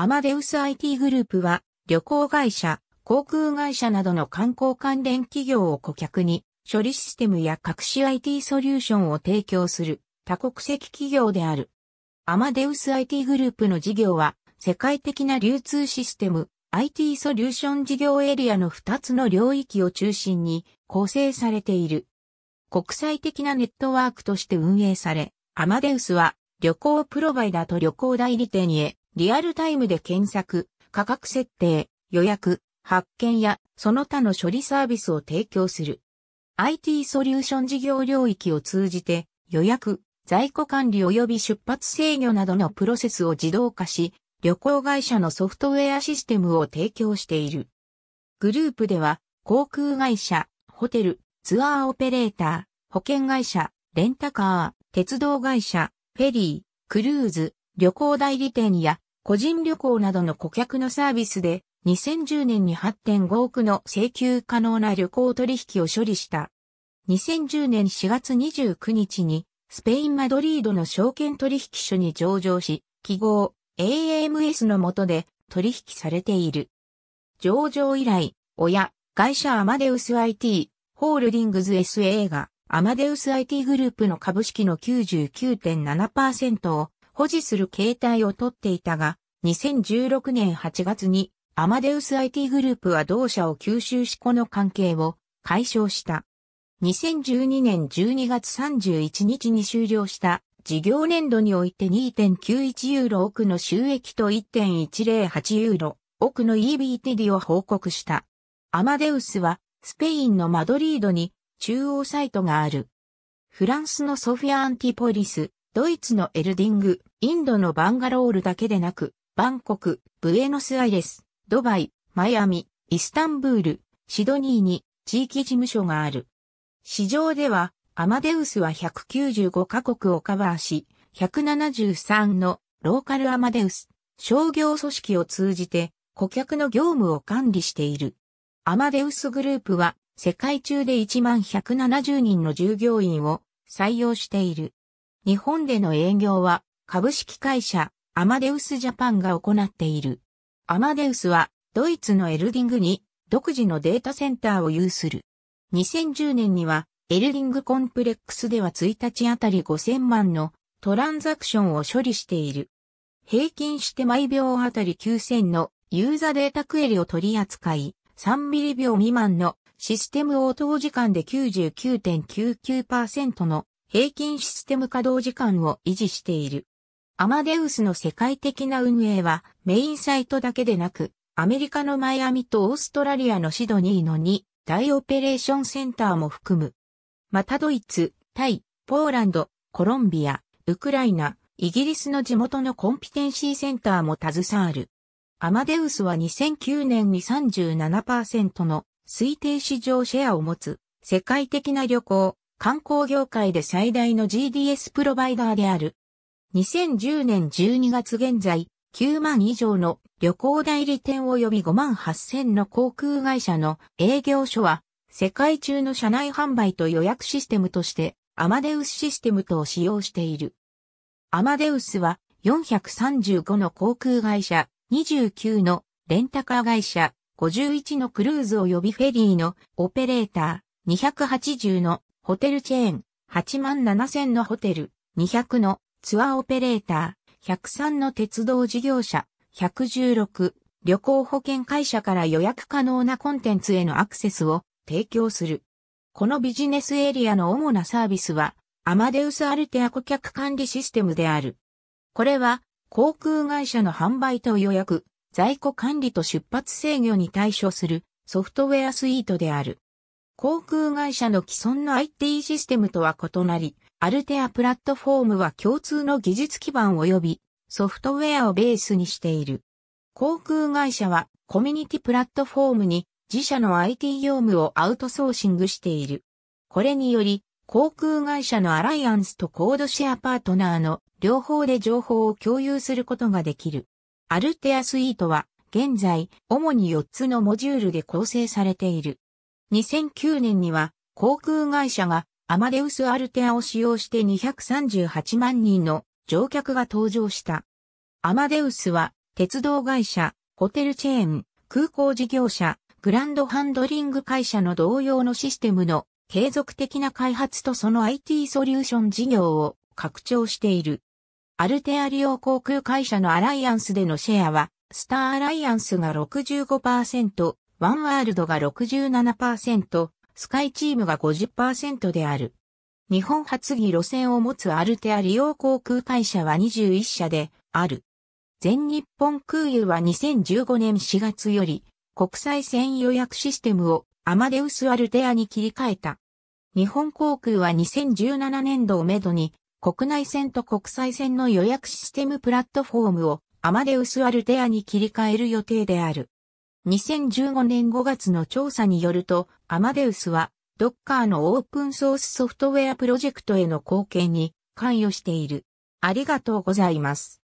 アマデウス IT グループは、旅行会社、航空会社などの観光関連企業を顧客に、処理システムや各種 IT ソリューションを提供する多国籍企業である。アマデウス IT グループの事業は、世界的な流通システム、IT ソリューション事業エリアの2つの領域を中心に構成されている。国際的なネットワークとして運営され、アマデウスは旅行プロバイダーと旅行代理店へリアルタイムで検索、価格設定、予約、発見やその他の処理サービスを提供する。IT ソリューション事業領域を通じて予約、在庫管理及び出発制御などのプロセスを自動化し、旅行会社のソフトウェアシステムを提供している。グループでは、航空会社、ホテル、ツアーオペレーター、保険会社、レンタカー、鉄道会社、フェリー、クルーズ、旅行代理店や個人旅行などの顧客のサービスで2010年に8.5億の請求可能な旅行取引を処理した。2010年4月29日にスペインマドリードの証券取引所に上場し、記号 a m s の下で取引されている。上場以来、親、会社アマデウス IT、ホールディングズ SA がアマデウス IT グループの株式の99.7%を保持する形態をとっていたが、2016年8月にアマデウス IT グループは同社を吸収しこの関係を解消した。2012年12月31日に終了した事業年度において2.91ユーロ億の収益と1.108ユーロ億の EBTD を報告した。アマデウスはスペインのマドリードに中央サイトがある。フランスのソフィア・アンティポリス、ドイツのエルディング、インドのバンガロールだけでなく、バンコク、ブエノスアイレス、ドバイ、マイアミ、イスタンブール、シドニーに地域事務所がある。市場では、アマデウスは195カ国をカバーし、173のローカルアマデウス、商業組織を通じて顧客の業務を管理している。アマデウスグループは世界中で1万170人の従業員を採用している。日本での営業は株式会社アマデウスジャパンが行っている。アマデウスはドイツのエルディングに独自のデータセンターを有する。2010年にはエルディングコンプレックスでは1日あたり5000万のトランザクションを処理している。平均して毎秒あたり9000のユーザデータクエリを取り扱い、3ミリ秒未満のシステム応答時間で99.99% .99 の平均システム稼働時間を維持している。アマデウスの世界的な運営はメインサイトだけでなく、アメリカのマイアミとオーストラリアのシドニーの2大オペレーションセンターも含む。またドイツ、タイ、ポーランド、コロンビア、ウクライナ、イギリスの地元のコンピテンシーセンターも携わる。アマデウスは2009年に37%の推定市場シェアを持つ世界的な旅行、観光業界で最大の GDS プロバイダーである2010年12月現在、9万以上の旅行代理店及び5万8000の航空会社の営業所は、世界中の車内販売と予約システムとして、アマデウスシステムとを使用している。アマデウスは、435の航空会社、29のレンタカー会社、51のクルーズ及びフェリーのオペレーター、280のホテルチェーン、8万7000のホテル、200のツアーオペレーター、103の鉄道事業者、116、旅行保険会社から予約可能なコンテンツへのアクセスを提供する。このビジネスエリアの主なサービスは、アマデウスアルテア顧客管理システムである。これは、航空会社の販売と予約、在庫管理と出発制御に対処するソフトウェアスイートである。航空会社の既存の IT システムとは異なり、アルテアプラットフォームは共通の技術基盤及びソフトウェアをベースにしている。航空会社はコミュニティプラットフォームに自社の IT 業務をアウトソーシングしている。これにより航空会社のアライアンスとコードシェアパートナーの両方で情報を共有することができる。アルテアスイートは現在主に4つのモジュールで構成されている。2009年には航空会社がアマデウス・アルテアを使用して238万人の乗客が搭乗した。アマデウスは、鉄道会社、ホテルチェーン、空港事業者、グランドハンドリング会社の同様のシステムの継続的な開発とその IT ソリューション事業を拡張している。アルテア利用航空会社のアライアンスでのシェアは、スターアライアンスが65%、ワンワールドが67%、スカイチームが50%である。日本発議路線を持つアルテア利用航空会社は21社である。全日本空輸は2015年4月より国際線予約システムをアマデウスアルテアに切り替えた。日本航空は2017年度をめどに国内線と国際線の予約システムプラットフォームをアマデウスアルテアに切り替える予定である。2015年5月の調査によると、アマデウスは、ドッカーのオープンソースソフトウェアプロジェクトへの貢献に関与している。ありがとうございます。